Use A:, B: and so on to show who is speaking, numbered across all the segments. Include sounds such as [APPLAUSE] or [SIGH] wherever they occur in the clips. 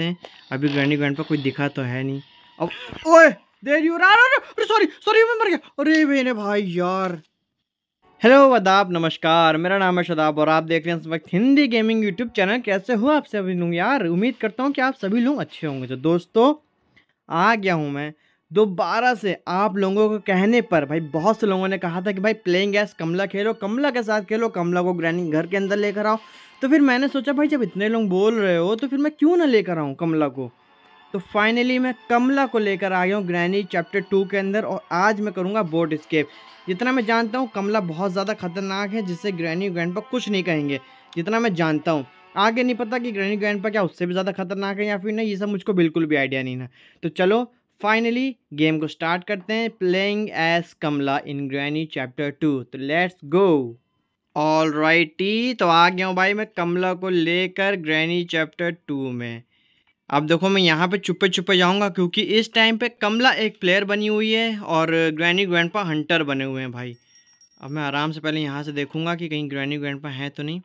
A: सकते हैं अभी ग्रैंडी ग्रैंड पर कोई दिखा तो है नहीं अब ओए दे रही अरे सॉरी सॉरी मैं मर गया अरे मेरे भाई यार हेलो अदाब नमस्कार मेरा नाम है शदाब और आप देख रहे हैं इस वक्त हिंदी गेमिंग यूट्यूब चैनल कैसे हो आप सभी लोग यार उम्मीद करता हूँ कि आप सभी लोग अच्छे होंगे तो दोस्तों आ गया हूँ मैं दोबारा से आप लोगों को कहने पर भाई बहुत से लोगों ने कहा था कि भाई प्लेइंग गैस कमला खेलो कमला के साथ खेलो कमला को ग्रैनी घर के अंदर लेकर आओ तो फिर मैंने सोचा भाई जब इतने लोग बोल रहे हो तो फिर मैं क्यों ना लेकर आऊँ कमला को तो फाइनली मैं कमला को लेकर आ गया हूँ ग्रैनी चैप्टर टू के अंदर और आज मैं करूँगा बोट स्केप जितना मैं जानता हूँ कमला बहुत ज़्यादा खतरनाक है जिससे ग्रैनी ग्रैंड पर कुछ नहीं कहेंगे जितना मैं जानता हूँ आगे नहीं पता कि ग्रैनी ग्रैंड पर क्या उससे भी ज़्यादा खतरनाक है या फिर नहीं ये सब मुझको बिल्कुल भी आइडिया नहीं है तो चलो फाइनली गेम को स्टार्ट करते हैं playing as Kamla in Granny chapter two तो लेट्स गो ऑल राइटी तो आ गया हूँ भाई मैं कमला को लेकर ग्रैनी चैप्टर टू में अब देखो मैं यहाँ पे छुपे छुपे जाऊँगा क्योंकि इस टाइम पे कमला एक प्लेयर बनी हुई है और ग्रैनी ग्रैंडपा हंटर बने हुए हैं भाई अब मैं आराम से पहले यहाँ से देखूँगा कि कहीं ग्रैनी ग्रैंड हैं तो नहीं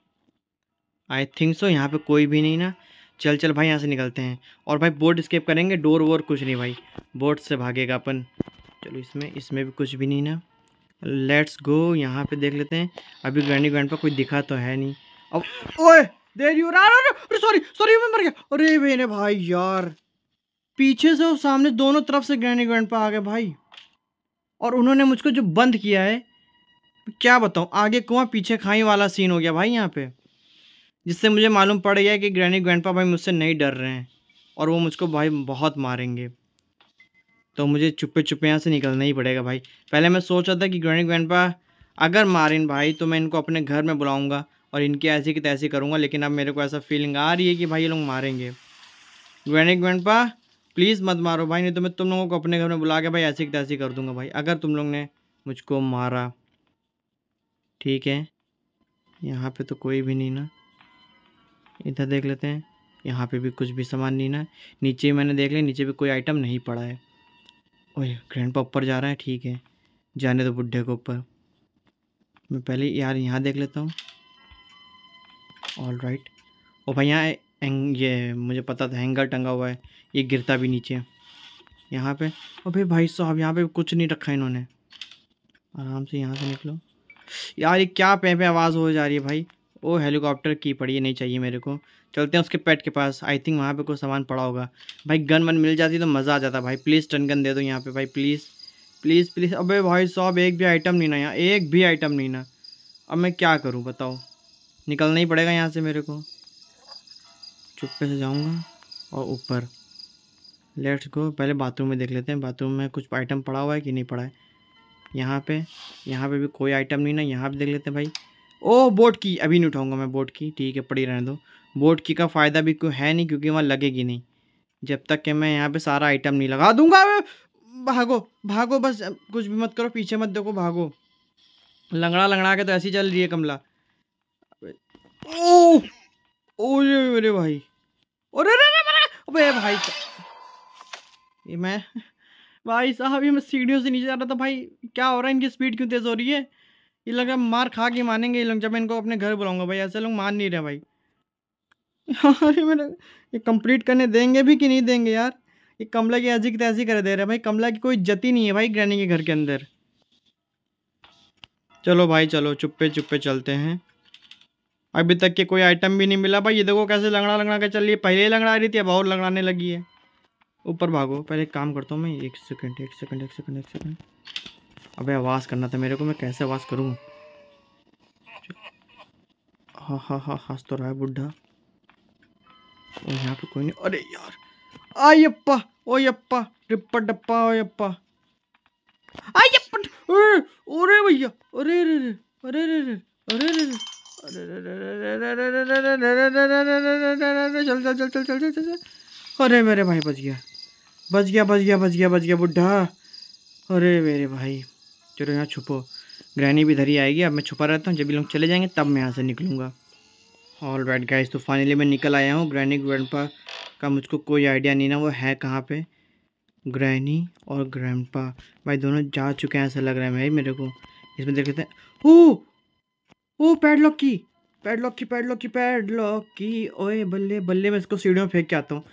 A: आई थिंक सो यहाँ पे कोई भी नहीं ना चल चल भाई यहाँ से निकलते हैं और भाई बोर्ड स्केप करेंगे डोर वोर कुछ नहीं भाई बोर्ड से भागेगा अपन चलो इसमें इसमें भी कुछ भी नहीं ना लेट्स गो यहाँ पे देख लेते हैं अभी ग्रैंडी ग्रैंड पर कोई दिखा तो है नहीं अब ओए देर यू अरे सॉरी सॉरी मैं मर गया अरे मेरे भाई यार पीछे से और सामने दोनों तरफ से ग्रैंडी ग्रैंड पर आ गए भाई और उन्होंने मुझको जो बंद किया है क्या बताऊँ आगे कुआँ पीछे खाई वाला सीन हो गया भाई यहाँ पर जिससे मुझे मालूम पड़ गया कि ग्रैनी ग्रैंडपा भाई मुझसे नहीं डर रहे हैं और वो मुझको भाई बहुत मारेंगे तो मुझे छुपे छुपे यहाँ से निकलना ही पड़ेगा भाई पहले मैं सोच रहा था कि ग्रैनी ग्रैंडपा अगर मारें भाई तो मैं इनको अपने घर में बुलाऊँगा और इनकी ऐसी की तैसी करूँगा लेकिन अब मेरे को ऐसा फीलिंग आ रही है कि भाई ये लोग मारेंगे ग्रैनी ग्रैंडपा प्लीज़ मत मारो भाई नहीं तो मैं तुम लोगों को अपने घर में बुला के भाई ऐसी की तैसी कर दूँगा भाई अगर तुम लोग ने मुझको मारा ठीक है यहाँ पे तो कोई भी नहीं ना इधर देख लेते हैं यहाँ पे भी कुछ भी सामान नहीं ना नीचे मैंने देख लिया नीचे भी कोई आइटम नहीं पड़ा है ओए ग्रैंड पा ऊपर जा रहा है ठीक है जाने दो बुढ़े को ऊपर मैं पहले यार यहाँ देख लेता हूँ ऑल राइट ओ भाई यहाँ ये मुझे पता था हैंगर टंगा हुआ है ये गिरता भी नीचे यहाँ पे और भाई साहब यहाँ पे कुछ नहीं रखा इन्होंने आराम से यहाँ से निकलो यार ये क्या पे पे आवाज़ हो जा रही है भाई वो हेलीकॉप्टर की पड़ी है नहीं चाहिए मेरे को चलते हैं उसके पेट के पास आई थिंक वहाँ पे कोई सामान पड़ा होगा भाई गन वन मिल जाती तो मज़ा आ जाता भाई प्लीज़ टन गन दे दो यहाँ पे भाई प्लीज़ प्लीज़ प्लीज़ अबे भाई सॉब एक भी आइटम नहीं ना यहाँ एक भी आइटम नहीं ना अब मैं क्या करूँ बताओ निकलना ही पड़ेगा यहाँ से मेरे को चुप्पे से जाऊँगा और ऊपर लेट्स गो पहले बाथरूम में देख लेते हैं बाथरूम में कुछ आइटम पड़ा हुआ है कि नहीं पड़ा है यहाँ पे यहाँ पे भी कोई आइटम नहीं ना यहाँ पे देख लेते हैं भाई ओह बोट की अभी नहीं उठाऊंगा मैं बोट की ठीक है पड़ी रहने दो बोट की का फ़ायदा भी कोई है नहीं क्योंकि वहाँ लगेगी नहीं जब तक कि मैं यहाँ पे सारा आइटम नहीं लगा दूंगा भागो भागो बस कुछ भी मत करो पीछे मत देखो भागो लंगड़ा लंगड़ा के तो ऐसी चल रही है कमला ओह ओ ये मेरे भाई अरे भाई ये मैं भाई साहब ये मैं सीढ़ियों से नीचे जा रहा था भाई क्या हो रहा है इनकी स्पीड क्यों तेज़ हो रही है ये लोग मार खा के मानेंगे ये लोग जब मैं इनको अपने घर बुलाऊंगा भाई ऐसे लोग मान नहीं रहे भाई [LAUGHS] अरे मेरा ये कंप्लीट करने देंगे भी कि नहीं देंगे यार ये कमला की ऐसी तैसी कर दे रहे भाई कमला की कोई जति नहीं है भाई ग्रैनी के घर के अंदर चलो भाई चलो चुप्पे चुप्पे चलते हैं अभी तक के कोई आइटम भी नहीं मिला भाई ये देखो कैसे लंगड़ा लंगड़ा के चल रही है पहले ही लंगड़ा रही थी अब और लंगड़ाने लगी है ऊपर भागो पहले काम करता हूँ मैं एक सेकंड एक सेकंड एक सेकंड एक सेकंड अबे आवाज़ करना था मेरे को मैं कैसे आवाज़ करूँ हाँ हाँ हाँ हंस तो रहा है बुढ़ा और यहाँ पे कोई नहीं अरे यार आई अप्पा ओ अप्पा रिप्पा डप्पा ओ आई अप्पा अरे भैया अरे अरे अरे अरे अरे अरे अरे अरे अरे चल चल चल चल चल चल अरे मेरे भाई बच गया बच गया बच गया बच गया बच गया बुढ़ा अरे मेरे भाई चलो यहाँ छुपो ग्रैनी भी धरी आएगी अब मैं छुपा रहता हूँ जब भी लोग चले जाएंगे तब मैं यहाँ से निकलूँगा ऑल राइट गाइज तो फाइनली मैं निकल आया हूँ ग्रैनी ग्रैंडपा का मुझको कोई आइडिया नहीं ना वो है कहाँ पे ग्रैनी और ग्रैंडपा भाई दोनों जा चुके हैं ऐसा लग रहा है भाई मेरे को इसमें देख लेते हैं ओ ओ पैडलॉक की पैडलॉक की पैडलॉक की पैडलॉक की ओए बल्ले बल्ले मैं इसको सीढ़ियों में फेंक के आता हूँ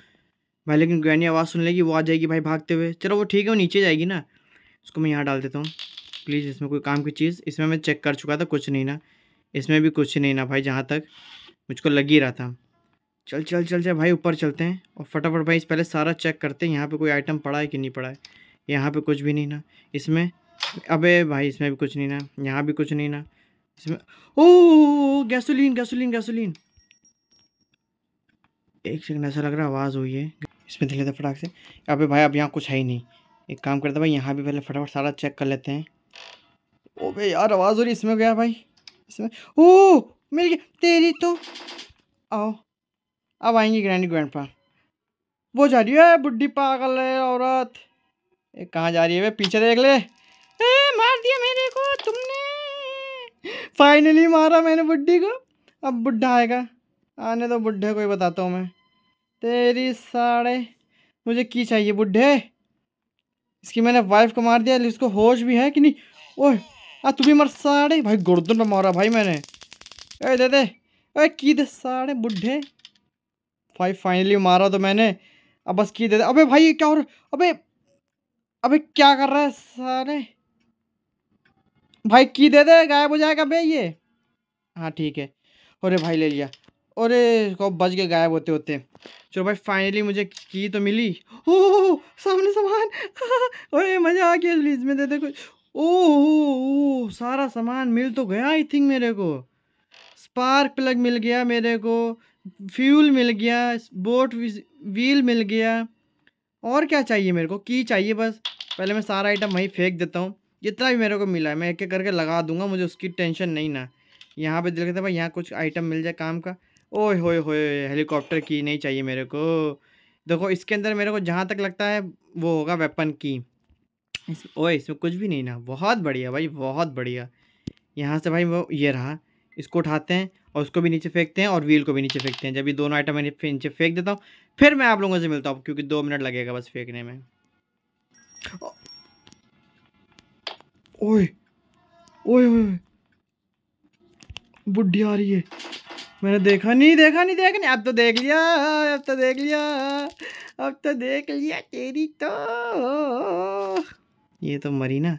A: भाई लेकिन ग्रैनी आवाज़ सुन लेगी वो आ जाएगी भाई भागते हुए चलो वो ठीक है वो नीचे जाएगी ना उसको मैं यहाँ डाल देता हूँ प्लीज़ इसमें कोई काम की चीज़ इसमें मैं चेक कर चुका था कुछ नहीं ना इसमें भी कुछ नहीं ना भाई जहाँ तक मुझको लग ही रहा था चल चल चल चल भाई ऊपर चलते हैं और फटाफट भाई इस पहले सारा चेक करते हैं यहाँ पे कोई आइटम पड़ा है कि नहीं पड़ा है यहाँ पे कुछ भी नहीं ना इसमें अबे भाई इसमें भी कुछ नहीं ना यहाँ भी कुछ नहीं ना इसमें ओ गैसोलीन गैसोलीन गैसोलीन एक सेकंड ऐसा लग रहा आवाज़ हुई है इसमें धीरे धीरे फटाक से अबे भाई अब यहाँ कुछ है ही नहीं एक काम करते भाई यहाँ भी पहले फटाफट सारा चेक कर लेते हैं ओ भाई यार आवाज़ हो रही इसमें गया भाई इसमें ओ मिल गया तेरी तो आओ अब आएंगी ग्रैंड ग्रैंड पा वो जा रही है बुढ़ी पागल है औरत कहाँ जा रही है भाई पीछे देख ले ए मार दिया मेरे को तुमने फाइनली मारा मैंने बुढ़ी को अब बुढ़ा आएगा आने तो बुढ़े को ही बताता हूँ मैं तेरी साड़े मुझे की चाहिए बुढ़े इसकी मैंने वाइफ को मार दिया इसको होश भी है कि नहीं ओह आ तू भी मर साड़े भाई गुर्दन पर मारा भाई मैंने ए दे दे ए की दे साड़े बुढ़े भाई फाइनली मारा तो मैंने अब बस की दे दे अबे भाई क्या और अबे अबे क्या कर रहा है सारे भाई की दे दे गायब हो जाएगा भाई ये हाँ ठीक है अरे भाई ले लिया अरे कब बच के गायब होते होते चलो भाई फाइनली मुझे की तो मिली ओ सामने सामान अरे [LAUGHS] मज़ा आ गया इसमें में दे दे कुछ ओह सारा सामान मिल तो गया आई थिंक मेरे को स्पार्क प्लग मिल गया मेरे को फ्यूल मिल गया बोट व्हील मिल गया और क्या चाहिए मेरे को की चाहिए बस पहले मैं सारा आइटम वहीं फेंक देता हूँ जितना भी मेरे को मिला है मैं एक एक करके लगा दूंगा मुझे उसकी टेंशन नहीं ना यहाँ पे दिल करता भाई यहाँ कुछ आइटम मिल जाए काम का ओए होए होए हेलीकॉप्टर की नहीं चाहिए मेरे को देखो इसके अंदर मेरे को जहाँ तक लगता है वो होगा वेपन की इस ओए इसमें कुछ भी नहीं ना बहुत बढ़िया भाई बहुत बढ़िया यहाँ से भाई वो ये रहा इसको उठाते हैं और उसको भी नीचे फेंकते हैं और व्हील को भी नीचे फेंकते हैं जब ये दोनों आइटम मैंने नीचे फेंक देता हूँ फिर मैं आप लोगों से मिलता हूँ क्योंकि दो मिनट लगेगा बस फेंकने में ओए ओए ओए बुढ़िया आ रही है मैंने देखा नहीं देखा नहीं देखा नहीं अब तो देख लिया अब तो देख लिया अब तो देख लिया तेरी तो ये तो मरी ना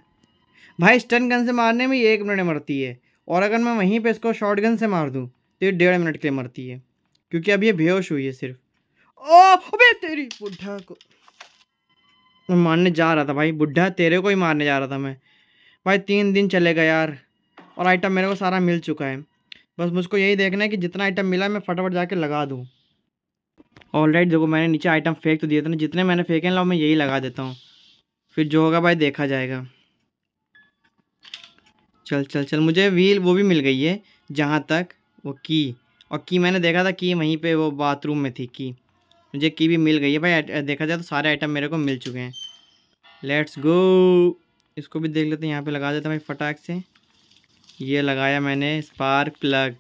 A: भाई स्टन गन से मारने में ये एक मिनट मरती है और अगर मैं वहीं पे इसको शॉर्ट गन से मार दूँ तो ये डेढ़ मिनट के लिए मरती है क्योंकि अब ये बेहोश हुई है सिर्फ ओ अबे तेरी बुढ़ा को मैं मारने जा रहा था भाई बुढ़ा तेरे को ही मारने जा रहा था मैं भाई तीन दिन चलेगा यार और आइटम मेरे को सारा मिल चुका है बस मुझको यही देखना है कि जितना आइटम मिला मैं फटाफट जाके लगा दूँ ऑल राइट देखो मैंने नीचे आइटम फेंक तो दिए थे ना जितने मैंने फेंके लाओ मैं यही लगा देता हूँ फिर जो होगा भाई देखा जाएगा चल चल चल मुझे व्हील वो भी मिल गई है जहाँ तक वो की और की मैंने देखा था की वहीं पे वो बाथरूम में थी की मुझे की भी मिल गई है भाई देखा जाए तो सारे आइटम मेरे को मिल चुके हैं लेट्स गो इसको भी देख लेते हैं यहाँ पे लगा देता हूँ भाई फटाक से ये लगाया मैंने स्पार्क प्लग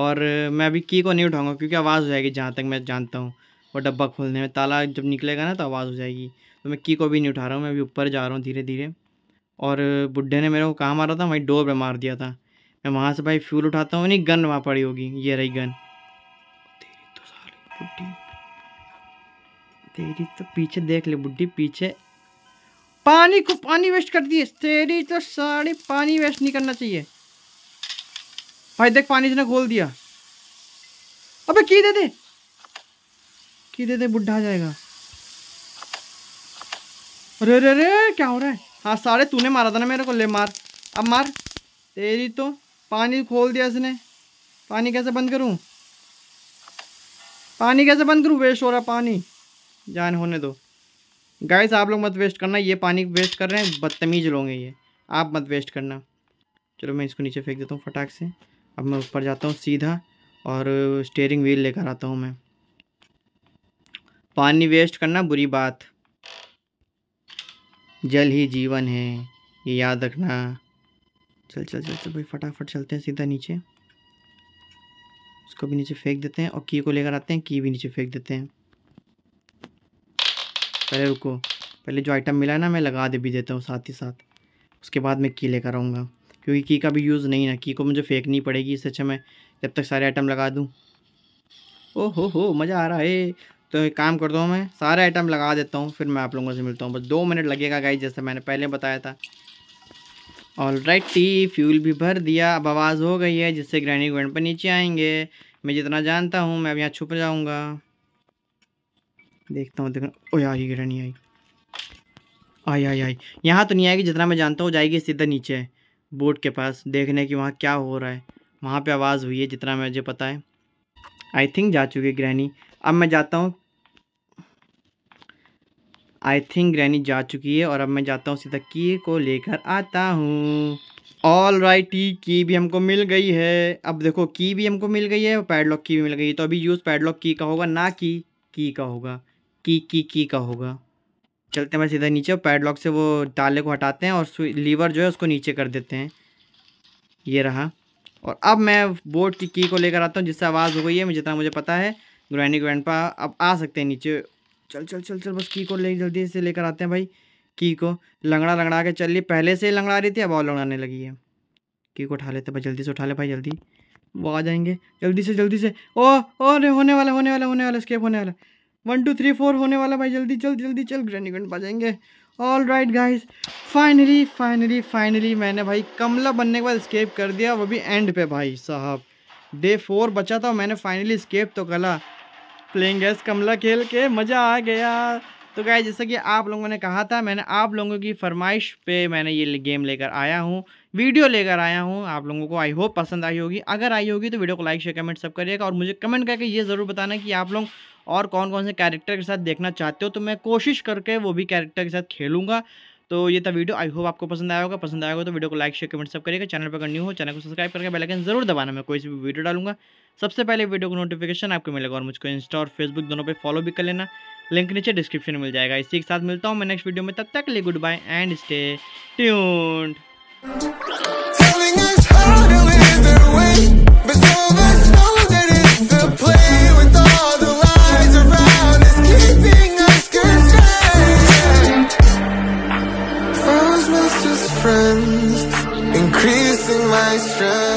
A: और मैं अभी की को नहीं उठाऊंगा क्योंकि आवाज़ हो जाएगी जहाँ तक मैं जानता हूँ वो डब्बा खोलने में ताला जब निकलेगा ना तो आवाज़ हो जाएगी तो मैं की को भी नहीं उठा रहा हूँ मैं अभी ऊपर जा रहा हूँ धीरे धीरे और बुढ़े ने मेरे को कहाँ मारा था वहीं डोर पर मार दिया था मैं वहाँ से भाई फ्यूल उठाता हूँ नहीं गन वहाँ पड़ी होगी ये रही गन तेरी तो, तो पीछे देख ले बुढ़ी पीछे पानी को पानी वेस्ट कर दिए तेरी तो साड़ी पानी वेस्ट नहीं करना चाहिए भाई देख पानी इसने खोल दिया अबे की दे दे की दे दे बुढ़ा जाएगा अरे अरे अरे क्या हो रहा है हाँ सारे तूने मारा था ना मेरे को ले मार अब मार तेरी तो पानी खोल दिया इसने पानी कैसे बंद करूं पानी कैसे बंद करूँ वेस्ट हो रहा पानी जान होने दो गाइस आप लोग मत वेस्ट करना ये पानी वेस्ट कर रहे हैं बदतमीज़ लोग हैं ये आप मत वेस्ट करना चलो मैं इसको नीचे फेंक देता हूँ फटाक से अब मैं ऊपर जाता हूँ सीधा और स्टेयरिंग व्हील लेकर आता हूँ मैं पानी वेस्ट करना बुरी बात जल ही जीवन है ये याद रखना चल चल चल चल भाई फटाफट चलते हैं सीधा नीचे उसको भी नीचे फेंक देते हैं और की को लेकर आते हैं की भी नीचे फेंक देते हैं पहले रुको पहले जो आइटम मिला है ना मैं लगा दे भी देता हूँ साथ ही साथ उसके बाद मैं की लेकर आऊँगा क्योंकि की का भी यूज़ नहीं ना की को मुझे फेंकनी पड़ेगी इससे अच्छा मैं जब तक सारे आइटम लगा दूँ ओ हो हो मज़ा आ रहा है तो एक काम करता हूँ मैं सारे आइटम लगा देता हूँ फिर मैं आप लोगों से मिलता हूँ बस दो मिनट लगेगा गाई जैसे मैंने पहले बताया था ऑल राइट टी फ्यूल भी भर दिया अब आवाज़ हो गई है जिससे ग्रैनी ग्रैंड पर नीचे आएंगे मैं जितना जानता हूँ मैं अब यहाँ छुप जाऊँगा देखता हूँ देखना ओ आई ग्रैनी आई आई आई आई यहाँ तो नहीं आएगी जितना मैं जानता हूँ जाएगी सीधा नीचे बोट के पास देखने की वहाँ क्या हो रहा है वहाँ पे आवाज़ हुई है जितना मुझे पता है आई थिंक जा चुकी है ग्रैनी अब मैं जाता हूँ आई थिंक ग्रैनी जा चुकी है और अब मैं जाता हूँ सीधा की को लेकर आता हूँ ऑल राइट ही की भी हमको मिल गई है अब देखो की भी हमको मिल गई है और पैडलॉक की भी मिल गई है तो अभी यूज़ पैडलॉक की का होगा ना की की का होगा की की की का होगा चलते हैं बस इधर नीचे और पैडलॉक से वो ताले को हटाते हैं और लीवर जो है उसको नीचे कर देते हैं ये रहा और अब मैं बोर्ड की की को लेकर आता हूँ जिससे आवाज़ हो गई है जितना मुझे पता है ग्रैनी ग्रैंड पा अब आ सकते हैं नीचे चल चल चल चल बस की को ले जल्दी से लेकर आते हैं भाई की को लंगड़ा लंगड़ा के चल पहले से लंगड़ा रही थी अब और लंगड़ाने लगी है की को उठा लेते भाई जल्दी से उठा ले भाई जल्दी वो आ जाएंगे जल्दी से जल्दी से ओ ओ होने वाला होने वाला होने वाला स्केप होने वाला वन टू थ्री फोर होने वाला भाई जल्दी चल जल्दी चल ग्रैनी पा जाएंगे all right guys finally finally finally मैंने भाई कमला बनने के बाद स्केप कर दिया वो भी एंड पे भाई साहब डे फोर बचा था मैंने फाइनली स्केप तो कला प्लेइंग गैस कमला खेल के मज़ा आ गया तो गाय जैसा कि आप लोगों ने कहा था मैंने आप लोगों की फरमाइश पे मैंने ये गेम लेकर आया हूँ वीडियो लेकर आया हूँ आप लोगों को आई होप पसंद आई होगी अगर आई होगी तो वीडियो को लाइक शेयर कमेंट सब करिएगा और मुझे कमेंट करके ये ज़रूर बताना कि आप लोग और कौन कौन से कैरेक्टर के साथ देखना चाहते हो तो मैं कोशिश करके वो भी कैरेक्टर के साथ खेलूंगा तो ये था वीडियो आई होप आपको पसंद आया होगा पसंद आएगा तो वीडियो को लाइक शेयर कमेंट सब करिएगा चैनल पर अगर न्यू हो चैनल को सब्सक्राइब करके बेल आइकन जरूर दबाना मैं कोई भी वीडियो डालूंगा सबसे पहले वीडियो को नोटिफिकेशन आपको मिलेगा और मुझको इंस्टा और फेसबुक दोनों पर फॉलो भी कर लेना लिंक नीचे डिस्क्रिप्शन में मिल जाएगा इसी के साथ मिलता हूँ मैं नेक्स्ट वीडियो में तब तक के लिए goodbye and stay tuned my strength